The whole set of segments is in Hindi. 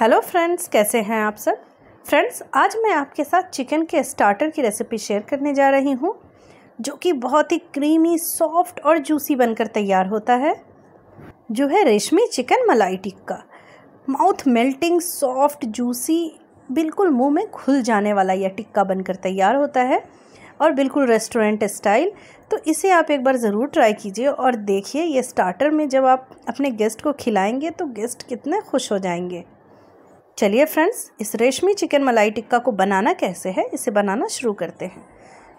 हेलो फ्रेंड्स कैसे हैं आप सब फ्रेंड्स आज मैं आपके साथ चिकन के स्टार्टर की रेसिपी शेयर करने जा रही हूँ जो कि बहुत ही क्रीमी सॉफ्ट और जूसी बनकर तैयार होता है जो है रेशमी chicken malai tikka mouth melting soft juicy बिल्कुल मुंह में खुल जाने वाला यह टिक्का बनकर तैयार होता है और बिल्कुल रेस्टोरेंट स्टाइल तो इसे आप एक बार ज़रूर ट्राई कीजिए और देखिए ये स्टार्टर में जब आप अपने गेस्ट को खिलाएंगे तो गेस्ट कितने खुश हो जाएंगे चलिए फ्रेंड्स इस रेशमी चिकन मलाई टिक्का को बनाना कैसे है इसे बनाना शुरू करते हैं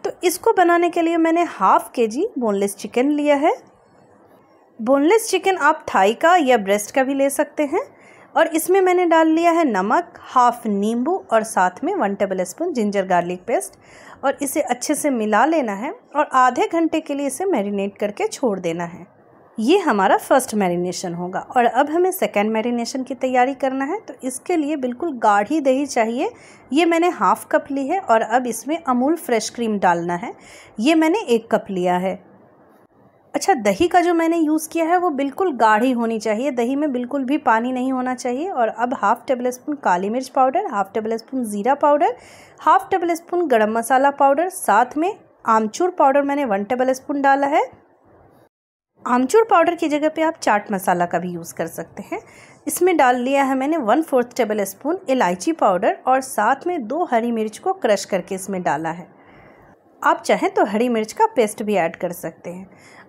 तो इसको बनाने के लिए मैंने हाफ़ के जी बोनलेस चिकन लिया है बोनलेस चिकन आप थाई का या ब्रेस्ट का भी ले सकते हैं और इसमें मैंने डाल लिया है नमक हाफ नींबू और साथ में one tablespoon ginger garlic paste और इसे अच्छे से मिला लेना है और आधे घंटे के लिए इसे मैरिनेट करके छोड़ देना है ये हमारा फर्स्ट मैरिनेशन होगा और अब हमें सेकेंड मैरिनेशन की तैयारी करना है तो इसके लिए बिल्कुल गाढ़ी दही चाहिए ये मैंने हाफ़ कप ली है और अब इसमें अमूल फ्रेश क्रीम डालना है ये मैंने एक कप लिया है अच्छा दही का जो मैंने यूज़ किया है वो बिल्कुल गाढ़ी होनी चाहिए दही में बिल्कुल भी पानी नहीं होना चाहिए और अब हाफ़ टेबल स्पून काली मिर्च पाउडर हाफ़ टेबल स्पून ज़ीरा powder half tablespoon garam masala powder साथ में आमचूर पाउडर मैंने वन टेबल स्पून डाला है आमचूर पाउडर की जगह पे आप चाट मसाला का भी यूज़ कर सकते हैं इसमें डाल लिया है मैंने वन फोर्थ टेबल स्पून इलायची पाउडर और साथ में दो हरी मिर्च को क्रश करके इसमें डाला है आप चाहें तो हरी मिर्च का पेस्ट भी ऐड कर सकते हैं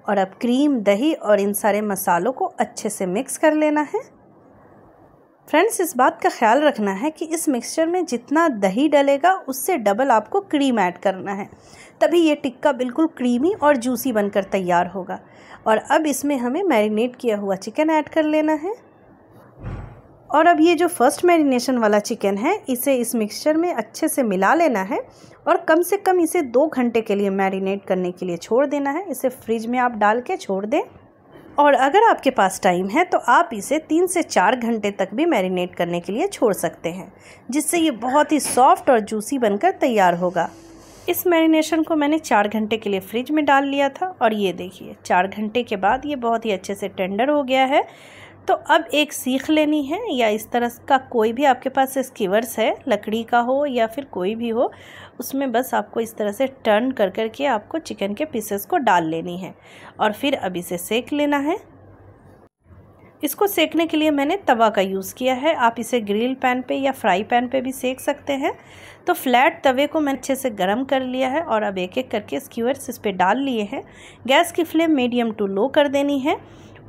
और अब क्रीम दही और इन सारे मसालों को अच्छे से मिक्स कर लेना है फ्रेंड्स इस बात का ख्याल रखना है कि इस मिक्सचर में जितना दही डलेगा उससे डबल आपको क्रीम ऐड करना है तभी ये टिक्का बिल्कुल क्रीमी और जूसी बनकर तैयार होगा और अब इसमें हमें मैरिनेट किया हुआ चिकन ऐड कर लेना है और अब ये जो फर्स्ट मैरिनेशन वाला चिकन है इसे इस मिक्सचर में अच्छे से मिला लेना है और कम से कम इसे दो घंटे के लिए मैरिनेट करने के लिए छोड़ देना है इसे फ्रिज में आप डाल के छोड़ दें और अगर आपके पास टाइम है तो आप इसे तीन से चार घंटे तक भी मैरिनेट करने के लिए छोड़ सकते हैं जिससे ये बहुत ही सॉफ्ट और जूसी बनकर तैयार होगा इस मैरिनेशन को मैंने चार घंटे के लिए फ्रिज में डाल लिया था और ये देखिए चार घंटे के बाद ये बहुत ही अच्छे से टेंडर हो गया है तो अब एक सीख लेनी है या इस तरह का कोई भी आपके पास स्कीवर्स है लकड़ी का हो या फिर कोई भी हो उसमें बस आपको इस तरह से टर्न कर कर के आपको चिकन के पीसेस को डाल लेनी है और फिर अब इसे सेक लेना है इसको सेकने के लिए मैंने तवा का यूज़ किया है आप इसे ग्रिल पैन पे या फ्राई पैन पे भी सेक सकते हैं तो फ्लैट तवे को मैंने अच्छे से गर्म कर लिया है और अब एक एक करके स्क्यूअर्स इस पर डाल लिए हैं गैस की फ्लेम मीडियम टू लो कर देनी है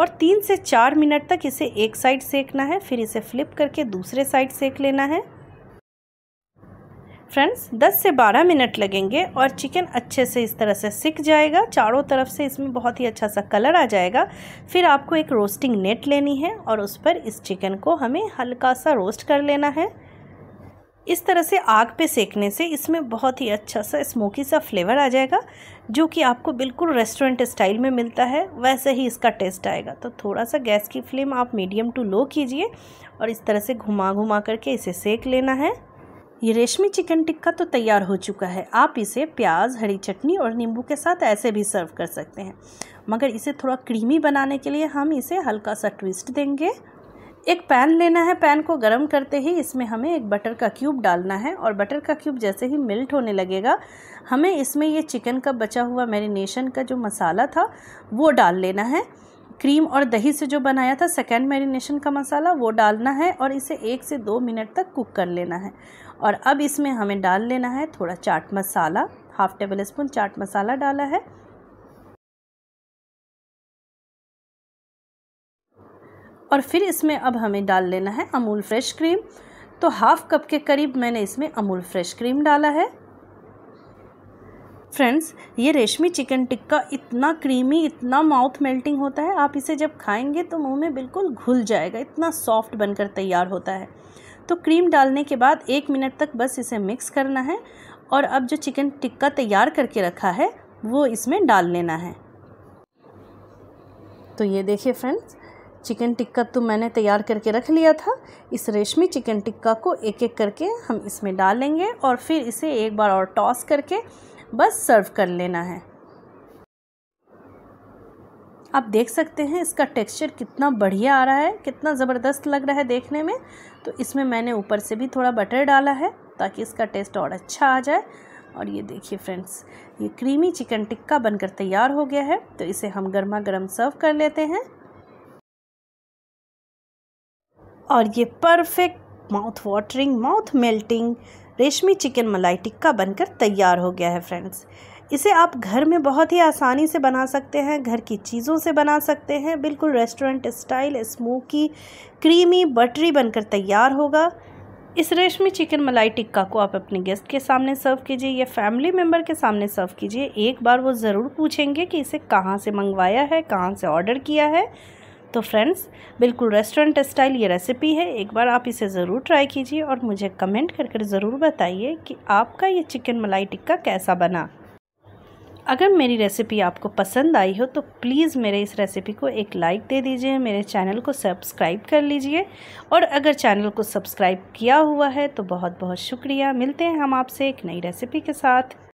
और तीन से चार मिनट तक इसे एक साइड सेकना है फिर इसे फ्लिप करके दूसरे साइड सेक लेना है फ्रेंड्स दस से बारह मिनट लगेंगे और चिकन अच्छे से इस तरह से सिक जाएगा चारों तरफ से इसमें बहुत ही अच्छा सा कलर आ जाएगा फिर आपको एक रोस्टिंग नेट लेनी है और उस पर इस चिकन को हमें हल्का सा रोस्ट कर लेना है इस तरह से आग पे सेकने से इसमें बहुत ही अच्छा सा स्मोकी सा फ्लेवर आ जाएगा जो कि आपको बिल्कुल रेस्टोरेंट स्टाइल में मिलता है वैसे ही इसका टेस्ट आएगा तो थोड़ा सा गैस की फ्लेम आप मीडियम टू लो कीजिए और इस तरह से घुमा घुमा करके इसे सेक लेना है ये रेशमी चिकन टिक्का तो तैयार हो चुका है आप इसे प्याज हरी चटनी और नींबू के साथ ऐसे भी सर्व कर सकते हैं मगर इसे थोड़ा क्रीमी बनाने के लिए हम इसे हल्का सा ट्विस्ट देंगे एक पैन लेना है पैन को गर्म करते ही इसमें हमें एक बटर का क्यूब डालना है और बटर का क्यूब जैसे ही मेल्ट होने लगेगा हमें इसमें ये चिकन का बचा हुआ मैरिनेशन का जो मसाला था वो डाल लेना है क्रीम और दही से जो बनाया था सेकेंड मैरिनेशन का मसाला वो डालना है और इसे एक से दो मिनट तक कुक कर लेना है और अब इसमें हमें डाल लेना है थोड़ा chaat masala half tablespoon chaat masala डाला है और फिर इसमें अब हमें डाल लेना है अमूल फ्रेश क्रीम तो हाफ़ कप के करीब मैंने इसमें अमूल फ्रेश क्रीम डाला है फ्रेंड्स ये रेशमी चिकन टिक्का इतना क्रीमी इतना माउथ मेल्टिंग होता है आप इसे जब खाएंगे तो मुंह में बिल्कुल घुल जाएगा इतना सॉफ्ट बनकर तैयार होता है तो क्रीम डालने के बाद एक मिनट तक बस इसे मिक्स करना है और अब जो चिकन टिक्का तैयार करके रखा है वो इसमें डाल लेना है तो ये देखिए फ्रेंड्स चिकन टिक्का तो मैंने तैयार करके रख लिया था इस रेशमी चिकन टिक्का को एक एक करके हम इसमें डालेंगे और फिर इसे एक बार और टॉस करके बस सर्व कर लेना है आप देख सकते हैं इसका टेक्सचर कितना बढ़िया आ रहा है कितना ज़बरदस्त लग रहा है देखने में तो इसमें मैंने ऊपर से भी थोड़ा बटर डाला है ताकि इसका टेस्ट और अच्छा आ जाए और ये देखिए फ्रेंड्स ये क्रीमी चिकन टिक्का बनकर तैयार हो गया है तो इसे हम गर्मा गर्म सर्व कर लेते हैं और ये perfect mouth watering mouth melting रेशमी चिकन मलाई टिक्का बनकर तैयार हो गया है फ्रेंड्स इसे आप घर में बहुत ही आसानी से बना सकते हैं घर की चीज़ों से बना सकते हैं बिल्कुल restaurant style smoky creamy buttery बनकर तैयार होगा इस रेशमी चिकन मलाई टिक्का को आप अपने गेस्ट के सामने सर्व कीजिए या फैमिली मेम्बर के सामने सर्व कीजिए एक बार वो ज़रूर पूछेंगे कि इसे कहाँ से मंगवाया है कहाँ से ऑर्डर किया है तो फ्रेंड्स बिल्कुल रेस्टोरेंट स्टाइल ये रेसिपी है एक बार आप इसे ज़रूर ट्राई कीजिए और मुझे कमेंट करके ज़रूर बताइए कि आपका ये चिकन मलाई टिक्का कैसा बना अगर मेरी रेसिपी आपको पसंद आई हो तो प्लीज़ मेरे इस रेसिपी को एक लाइक दे दीजिए मेरे चैनल को सब्सक्राइब कर लीजिए और अगर चैनल को सब्सक्राइब किया हुआ है तो बहुत बहुत शुक्रिया मिलते हैं हम आपसे एक नई रेसिपी के साथ